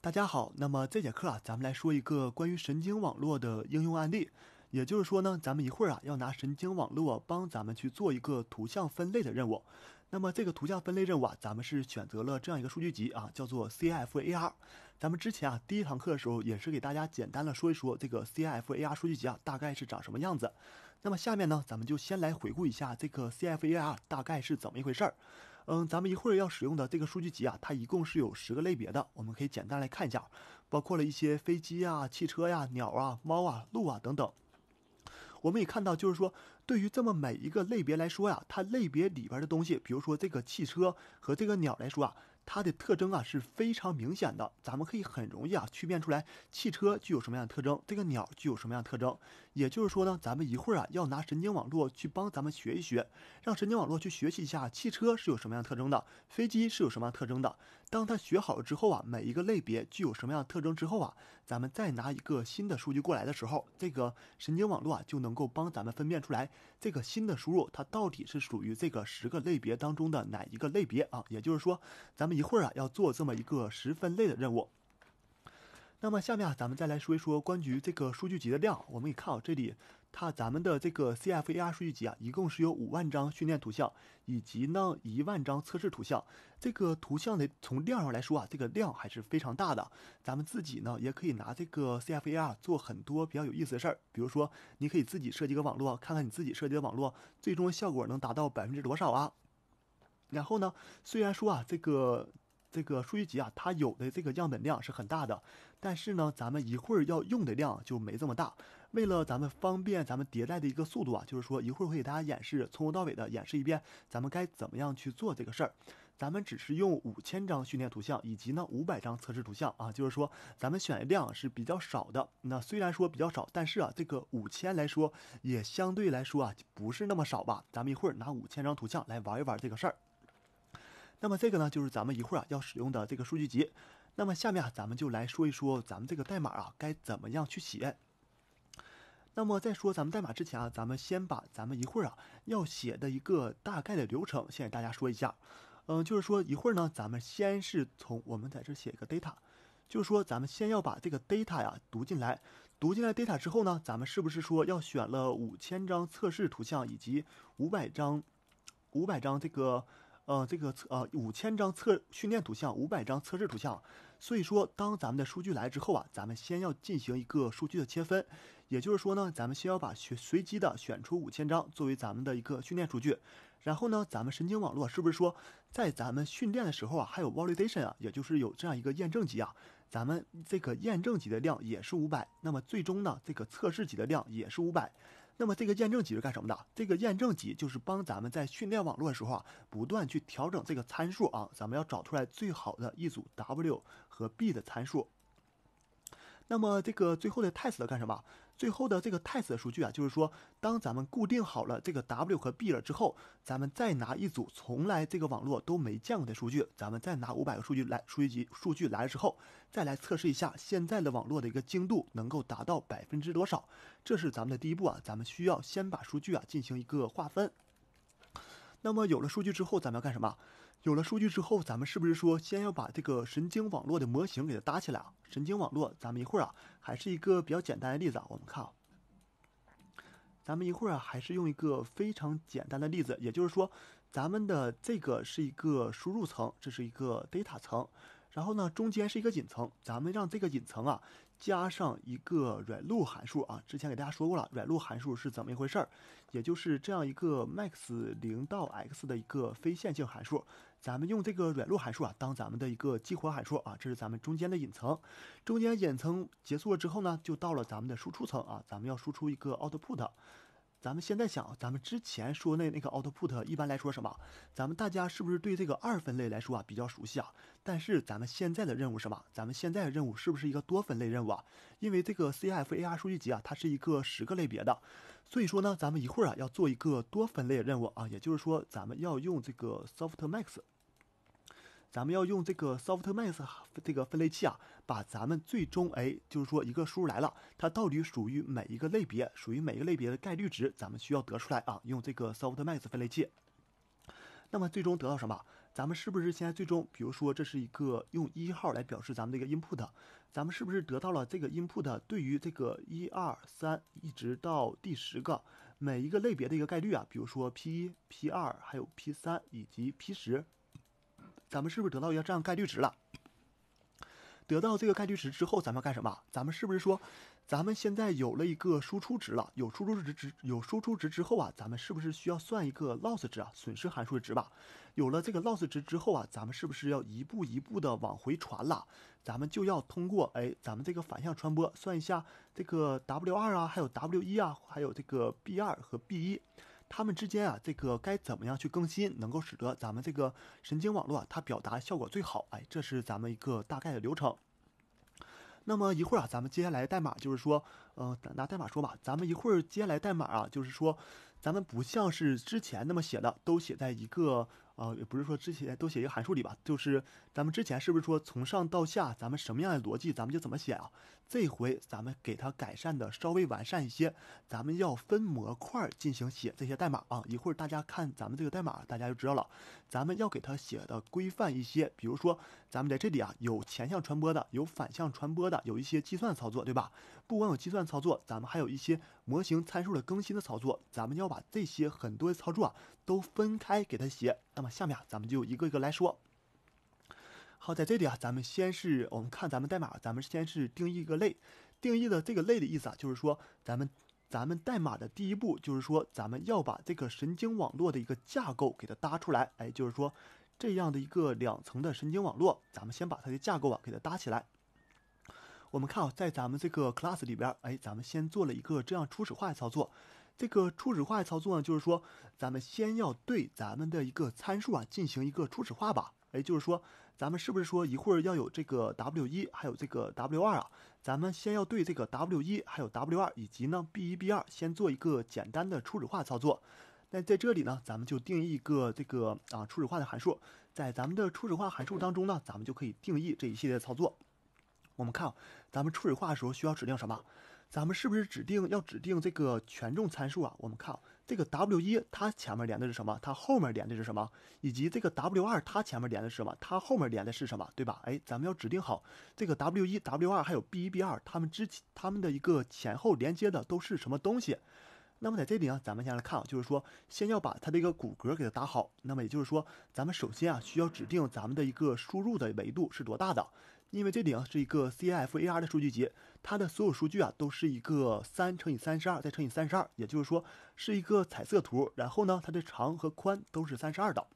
大家好，那么这节课啊，咱们来说一个关于神经网络的应用案例。也就是说呢，咱们一会儿啊要拿神经网络帮咱们去做一个图像分类的任务。那么这个图像分类任务啊，咱们是选择了这样一个数据集啊，叫做 CIFAR。咱们之前啊第一堂课的时候，也是给大家简单的说一说这个 CIFAR 数据集啊大概是长什么样子。那么下面呢，咱们就先来回顾一下这个 CIFAR 大概是怎么一回事儿。嗯，咱们一会儿要使用的这个数据集啊，它一共是有十个类别的，我们可以简单来看一下，包括了一些飞机啊、汽车呀、鸟啊、猫啊、鹿啊等等。我们也看到，就是说，对于这么每一个类别来说呀，它类别里边的东西，比如说这个汽车和这个鸟来说啊，它的特征啊是非常明显的，咱们可以很容易啊区辨出来，汽车具有什么样的特征，这个鸟具有什么样的特征。也就是说呢，咱们一会儿啊要拿神经网络去帮咱们学一学，让神经网络去学习一下汽车是有什么样特征的，飞机是有什么样特征的。当它学好了之后啊，每一个类别具有什么样特征之后啊，咱们再拿一个新的数据过来的时候，这个神经网络啊就能够帮咱们分辨出来这个新的输入它到底是属于这个十个类别当中的哪一个类别啊。也就是说，咱们一会儿啊要做这么一个十分类的任务。那么下面啊，咱们再来说一说关于这个数据集的量。我们看到这里它咱们的这个 CFAR 数据集啊，一共是有五万张训练图像，以及呢一万张测试图像。这个图像的从量上来说啊，这个量还是非常大的。咱们自己呢也可以拿这个 CFAR 做很多比较有意思的事儿，比如说你可以自己设计个网络，看看你自己设计的网络最终效果能达到百分之多少啊。然后呢，虽然说啊这个。这个数据集啊，它有的这个样本量是很大的，但是呢，咱们一会儿要用的量就没这么大。为了咱们方便，咱们迭代的一个速度啊，就是说一会儿会给大家演示从头到尾的演示一遍，咱们该怎么样去做这个事儿。咱们只是用五千张训练图像，以及呢五百张测试图像啊，就是说咱们选的量是比较少的。那虽然说比较少，但是啊，这个五千来说也相对来说啊不是那么少吧。咱们一会儿拿五千张图像来玩一玩这个事儿。那么这个呢，就是咱们一会儿啊要使用的这个数据集。那么下面啊，咱们就来说一说咱们这个代码啊该怎么样去写。那么在说咱们代码之前啊，咱们先把咱们一会儿啊要写的一个大概的流程先给大家说一下。嗯，就是说一会儿呢，咱们先是从我们在这写一个 data，就是说咱们先要把这个 data 呀读进来。读进来 data 之后呢，咱们是不是说要选了五千张测试图像以及五百张五百张这个？呃，这个测呃五千张测训练图像，五百张测试图像，所以说当咱们的数据来之后啊，咱们先要进行一个数据的切分，也就是说呢，咱们先要把学随机的选出五千张作为咱们的一个训练数据，然后呢，咱们神经网络是不是说在咱们训练的时候啊，还有 validation 啊，也就是有这样一个验证集啊，咱们这个验证集的量也是五百，那么最终呢，这个测试集的量也是五百。那么这个验证集是干什么的？这个验证集就是帮咱们在训练网络的时候啊，不断去调整这个参数啊，咱们要找出来最好的一组 W 和 B 的参数。那么这个最后的 test 干什么？最后的这个 test 数据啊，就是说，当咱们固定好了这个 w 和 b 了之后，咱们再拿一组从来这个网络都没见过的数据，咱们再拿五百个数据来数据集数据来了之后，再来测试一下现在的网络的一个精度能够达到百分之多少。这是咱们的第一步啊，咱们需要先把数据啊进行一个划分。那么有了数据之后，咱们要干什么？有了数据之后，咱们是不是说先要把这个神经网络的模型给它搭起来啊？神经网络，咱们一会儿啊还是一个比较简单的例子啊。我们看啊，咱们一会儿啊还是用一个非常简单的例子，也就是说，咱们的这个是一个输入层，这是一个 data 层，然后呢中间是一个隐层，咱们让这个隐层啊加上一个软路函数啊。之前给大家说过了，软路函数是怎么一回事儿，也就是这样一个 max 零到 x 的一个非线性函数。咱们用这个软路函数啊，当咱们的一个激活函数啊，这是咱们中间的隐层。中间隐层结束了之后呢，就到了咱们的输出层啊，咱们要输出一个 out put。咱们现在想，咱们之前说那那个 output，一般来说什么？咱们大家是不是对这个二分类来说啊比较熟悉啊？但是咱们现在的任务什么？咱们现在的任务是不是一个多分类任务啊？因为这个 C F A R 数据集啊，它是一个十个类别的，所以说呢，咱们一会儿啊要做一个多分类的任务啊，也就是说咱们要用这个 soft max。咱们要用这个 softmax 这个分类器啊，把咱们最终哎，就是说一个输入来了，它到底属于每一个类别，属于每一个类别的概率值，咱们需要得出来啊。用这个 softmax 分类器，那么最终得到什么？咱们是不是现在最终，比如说这是一个用一号来表示咱们这个 input，咱们是不是得到了这个 input 对于这个一、二、三一直到第十个每一个类别的一个概率啊？比如说 p 一、p 二，还有 p 三以及 p 十。咱们是不是得到一个这样概率值了？得到这个概率值之后，咱们干什么？咱们是不是说，咱们现在有了一个输出值了？有输出值值有输出值之后啊，咱们是不是需要算一个 loss 值啊？损失函数的值吧。有了这个 loss 值之后啊，咱们是不是要一步一步的往回传了？咱们就要通过哎，咱们这个反向传播算一下这个 w 二啊，还有 w 一啊，还有这个 b 二和 b 一。他们之间啊，这个该怎么样去更新，能够使得咱们这个神经网络啊，它表达效果最好？哎，这是咱们一个大概的流程。那么一会儿啊，咱们接下来代码就是说，呃，拿代码说吧。咱们一会儿接下来代码啊，就是说，咱们不像是之前那么写的，都写在一个。啊，也不是说之前都写一个函数里吧，就是咱们之前是不是说从上到下，咱们什么样的逻辑咱们就怎么写啊？这回咱们给它改善的稍微完善一些，咱们要分模块进行写这些代码啊。一会儿大家看咱们这个代码，大家就知道了。咱们要给它写的规范一些，比如说，咱们在这里啊有前向传播的，有反向传播的，有一些计算操作，对吧？不光有计算操作，咱们还有一些模型参数的更新的操作，咱们要把这些很多操作啊都分开给它写。那么下面啊，咱们就一个一个来说。好，在这里啊，咱们先是我们看咱们代码，咱们先是定义一个类，定义的这个类的意思啊，就是说咱们。咱们代码的第一步就是说，咱们要把这个神经网络的一个架构给它搭出来。哎，就是说，这样的一个两层的神经网络，咱们先把它的架构啊给它搭起来。我们看啊，在咱们这个 class 里边，哎，咱们先做了一个这样初始化的操作。这个初始化操作呢，就是说，咱们先要对咱们的一个参数啊进行一个初始化吧。也就是说，咱们是不是说一会儿要有这个 W 一，还有这个 W 二啊？咱们先要对这个 W 一，还有 W 二，以及呢 B 一、B 二，先做一个简单的初始化操作。那在这里呢，咱们就定义一个这个啊初始化的函数。在咱们的初始化函数当中呢，咱们就可以定义这一系列操作。我们看，咱们初始化的时候需要指定什么？咱们是不是指定要指定这个权重参数啊？我们看。这个 W 一它前面连的是什么？它后面连的是什么？以及这个 W 二它前面连的是什么？它后面连的是什么？对吧？哎，咱们要指定好这个 W 一、W 二，还有 B 一、B 二，它们之它们的一个前后连接的都是什么东西？那么在这里呢，咱们先来看，就是说，先要把它的一个骨骼给它打好。那么也就是说，咱们首先啊，需要指定咱们的一个输入的维度是多大的。因为这里啊是一个 CIFAR 的数据集，它的所有数据啊都是一个三乘以三十二再乘以三十二，也就是说是一个彩色图。然后呢，它的长和宽都是三十二的，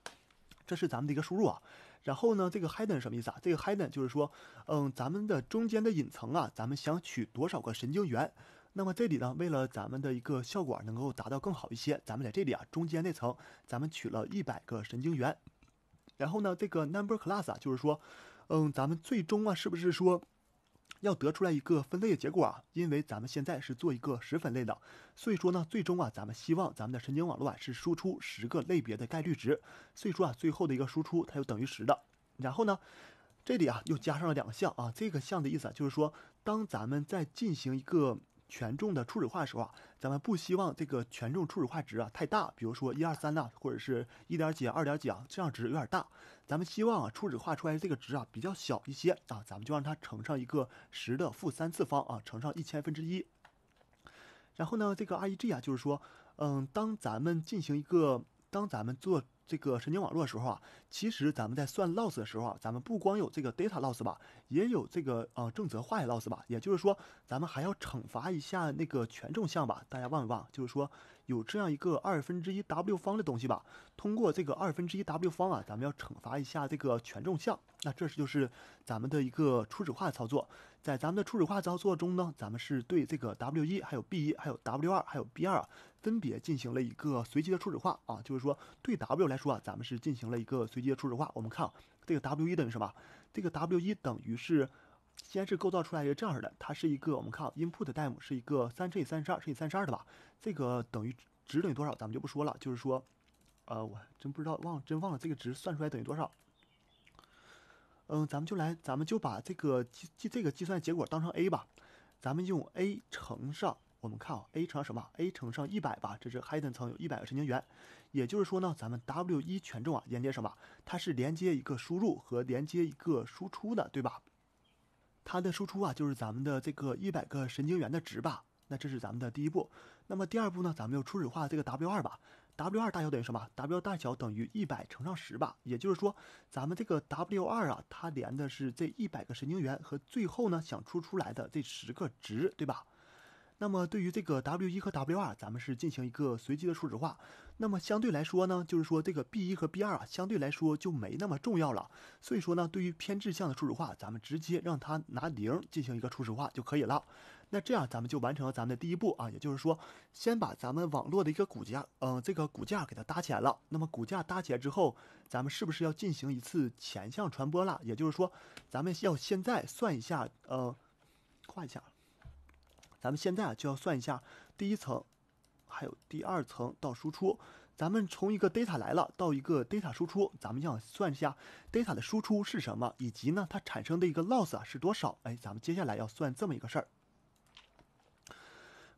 这是咱们的一个输入啊。然后呢，这个 hidden 什么意思啊？这个 hidden 就是说，嗯，咱们的中间的隐层啊，咱们想取多少个神经元？那么这里呢，为了咱们的一个效果能够达到更好一些，咱们在这里啊中间那层，咱们取了一百个神经元。然后呢，这个 number class 啊，就是说。嗯，咱们最终啊，是不是说要得出来一个分类的结果啊？因为咱们现在是做一个十分类的，所以说呢，最终啊，咱们希望咱们的神经网络啊是输出十个类别的概率值，所以说啊，最后的一个输出它就等于十的。然后呢，这里啊又加上了两项啊，这个项的意思啊就是说，当咱们在进行一个。权重的初始化的时候啊，咱们不希望这个权重初始化值啊太大，比如说一、二、三呐，或者是一点几、二点几啊，这样值有点大。咱们希望啊初始化出来这个值啊比较小一些啊，咱们就让它乘上一个十的负三次方啊，乘上一千分之一。然后呢，这个 R E G 啊，就是说，嗯，当咱们进行一个当咱们做这个神经网络的时候啊，其实咱们在算 loss 的时候啊，咱们不光有这个 d a t a loss 吧，也有这个呃正则化 loss 吧，也就是说，咱们还要惩罚一下那个权重项吧。大家忘没忘？就是说有这样一个二分之一 w 方的东西吧。通过这个二分之一 w 方啊，咱们要惩罚一下这个权重项。那这是就是咱们的一个初始化操作。在咱们的初始化操作中呢，咱们是对这个 W 一、还有 B 一、还有 W 二、还有 B 二分别进行了一个随机的初始化啊，就是说对 W 来说啊，咱们是进行了一个随机的初始化。我们看这个 W 一等于什么？这个 W 一等于是先是构造出来是这样的，它是一个我们看啊 input 代数是一个三乘以三十二乘以三十二的吧？这个等于值等于多少？咱们就不说了。就是说，呃，我真不知道，忘真忘了这个值算出来等于多少。嗯，咱们就来，咱们就把这个计计这个计算结果当成 a 吧。咱们用 a 乘上，我们看啊，a 乘上什么？a 乘上一百吧，这是 hidden 层有一百个神经元。也就是说呢，咱们 w 一权重啊，连接什么？它是连接一个输入和连接一个输出的，对吧？它的输出啊，就是咱们的这个一百个神经元的值吧。那这是咱们的第一步。那么第二步呢，咱们就初始化这个 w 二吧。W 二大小等于什么？W 大小等于一百乘上十吧，也就是说，咱们这个 W 二啊，它连的是这一百个神经元和最后呢想出出来的这十个值，对吧？那么对于这个 W 一和 W 二，咱们是进行一个随机的初始化。那么相对来说呢，就是说这个 b 一和 b 二啊，相对来说就没那么重要了。所以说呢，对于偏置项的初始化，咱们直接让它拿零进行一个初始化就可以了。那这样咱们就完成了咱们的第一步啊，也就是说，先把咱们网络的一个骨架，嗯，这个骨架给它搭起来了。那么骨架搭起来之后，咱们是不是要进行一次前向传播了？也就是说，咱们要现在算一下，呃，换一下，咱们现在就要算一下第一层，还有第二层到输出。咱们从一个 data 来了到一个 data 输出，咱们要算一下 data 的输出是什么，以及呢它产生的一个 loss 啊是多少？哎，咱们接下来要算这么一个事儿。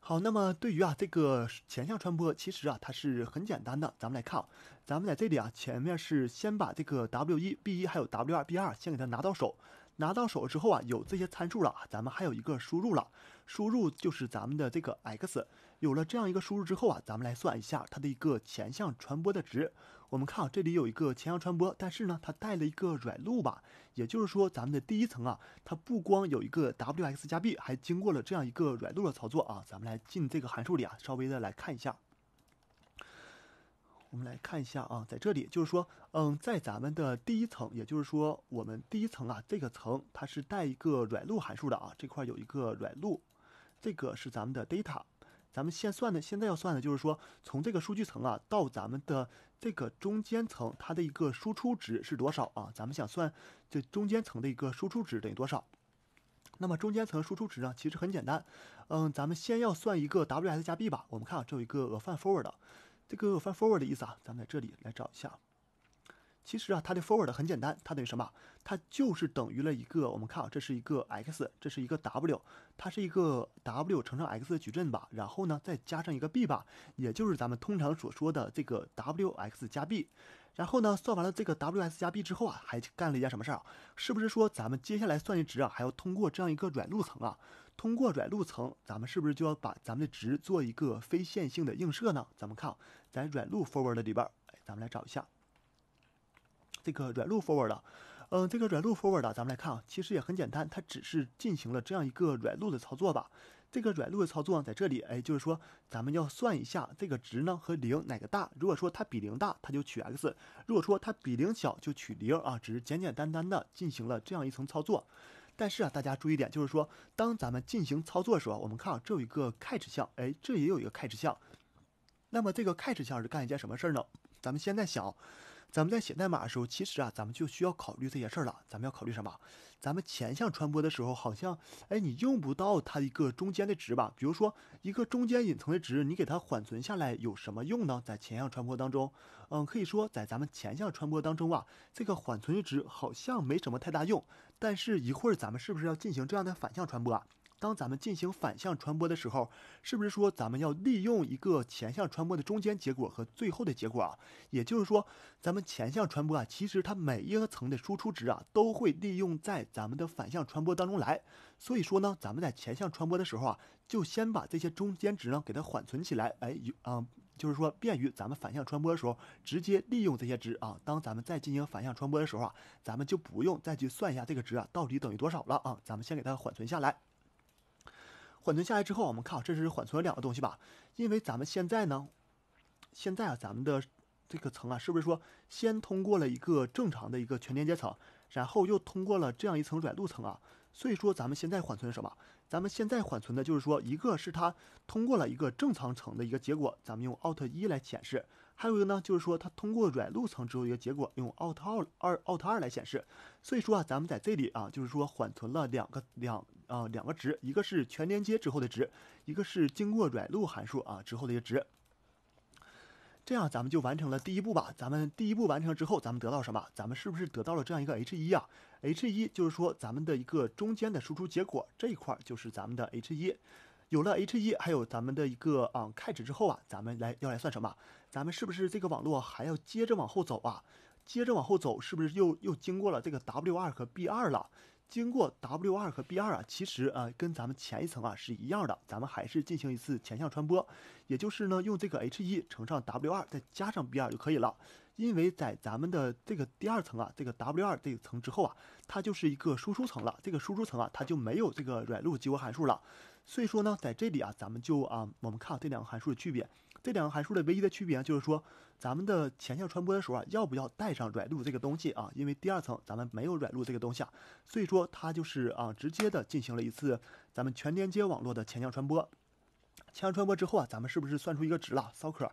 好，那么对于啊这个前向传播，其实啊它是很简单的。咱们来看，咱们在这里啊前面是先把这个 W1B1 还有 W2B2 先给它拿到手，拿到手之后啊有这些参数了，咱们还有一个输入了，输入就是咱们的这个 x。有了这样一个输入之后啊，咱们来算一下它的一个前向传播的值。我们看啊，这里有一个前向传播，但是呢，它带了一个软路吧，也就是说，咱们的第一层啊，它不光有一个 wx 加 b，还经过了这样一个软路的操作啊。咱们来进这个函数里啊，稍微的来看一下。我们来看一下啊，在这里就是说，嗯，在咱们的第一层，也就是说，我们第一层啊，这个层它是带一个软路函数的啊，这块有一个软路，这个是咱们的 data。咱们先算的，现在要算的就是说，从这个数据层啊，到咱们的这个中间层它的一个输出值是多少啊？咱们想算这中间层的一个输出值等于多少？那么中间层输出值呢？其实很简单，嗯，咱们先要算一个 W S 加 B 吧。我们看啊，这有一个 forward 的，这个 forward 的意思啊，咱们在这里来找一下。其实啊，它的 forward 很简单，它等于什么？它就是等于了一个我们看，啊，这是一个 x，这是一个 w，它是一个 w 乘上 x 的矩阵吧？然后呢，再加上一个 b 吧，也就是咱们通常所说的这个 w x 加 b。然后呢，算完了这个 w x 加 b 之后啊，还干了一件什么事儿？是不是说咱们接下来算一值啊，还要通过这样一个软路层啊？通过软路层，咱们是不是就要把咱们的值做一个非线性的映射呢？咱们看，在软路 forward 里边，哎，咱们来找一下。这个软路 forward 的，嗯，这个软路 forward 咱们来看啊，其实也很简单，它只是进行了这样一个软路的操作吧。这个软路的操作在这里，哎，就是说咱们要算一下这个值呢和零哪个大，如果说它比零大，它就取 x；如果说它比零小，就取零啊，只是简简单单的进行了这样一层操作。但是啊，大家注意点，就是说当咱们进行操作的时候，我们看啊，这有一个 catch 项，哎，这也有一个 catch 项。那么这个 catch 项是干一件什么事儿呢？咱们现在想。咱们在写代码的时候，其实啊，咱们就需要考虑这些事儿了。咱们要考虑什么？咱们前向传播的时候，好像，哎，你用不到它一个中间的值吧？比如说一个中间隐藏的值，你给它缓存下来有什么用呢？在前向传播当中，嗯，可以说在咱们前向传播当中啊，这个缓存的值好像没什么太大用。但是，一会儿咱们是不是要进行这样的反向传播？当咱们进行反向传播的时候，是不是说咱们要利用一个前向传播的中间结果和最后的结果啊？也就是说，咱们前向传播啊，其实它每一个层的输出值啊，都会利用在咱们的反向传播当中来。所以说呢，咱们在前向传播的时候啊，就先把这些中间值呢给它缓存起来，哎，有，啊。就是说便于咱们反向传播的时候直接利用这些值啊。当咱们再进行反向传播的时候啊，咱们就不用再去算一下这个值啊到底等于多少了啊，咱们先给它缓存下来。缓存下来之后，我们看，这是缓存了两个东西吧？因为咱们现在呢，现在啊，咱们的这个层啊，是不是说先通过了一个正常的一个全连接层，然后又通过了这样一层软路层啊？所以说，咱们现在缓存什么？咱们现在缓存的就是说，一个是它通过了一个正常层的一个结果，咱们用 out 一来显示。还有一个呢，就是说它通过软路层之后一个结果用奥 t 二二 out 二来显示，所以说啊，咱们在这里啊，就是说缓存了两个两啊两个值，一个是全连接之后的值，一个是经过软路函数啊之后的一个值。这样咱们就完成了第一步吧。咱们第一步完成之后，咱们得到什么？咱们是不是得到了这样一个 h 一啊？h 一就是说咱们的一个中间的输出结果这一块就是咱们的 h 一。有了 H1，还有咱们的一个啊，catch 之后啊，咱们来要来算什么？咱们是不是这个网络还要接着往后走啊？接着往后走，是不是又又经过了这个 W2 和 B2 了？经过 W2 和 B2 啊，其实啊，跟咱们前一层啊是一样的，咱们还是进行一次前向传播，也就是呢，用这个 H1 乘上 W2，再加上 B2 就可以了。因为在咱们的这个第二层啊，这个 W2 这层之后啊，它就是一个输出层了。这个输出层啊，它就没有这个软路激活函数了。所以说呢，在这里啊，咱们就啊，我们看这两个函数的区别。这两个函数的唯一的区别啊，就是说，咱们的前向传播的时候啊，要不要带上软路这个东西啊？因为第二层咱们没有软路这个东西，啊，所以说它就是啊，直接的进行了一次咱们全连接网络的前向传播。前向传播之后啊，咱们是不是算出一个值了？socer，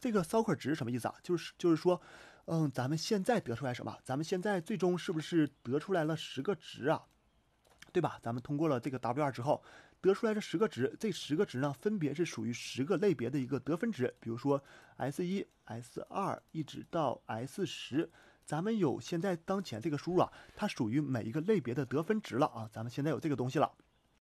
这个 socer 值是什么意思啊？就是就是说，嗯，咱们现在得出来什么？咱们现在最终是不是得出来了十个值啊？对吧？咱们通过了这个 wr 之后。得出来的十个值，这十个值呢，分别是属于十个类别的一个得分值，比如说 S 一、S 二，一直到 S 十，咱们有现在当前这个输入啊，它属于每一个类别的得分值了啊，咱们现在有这个东西了。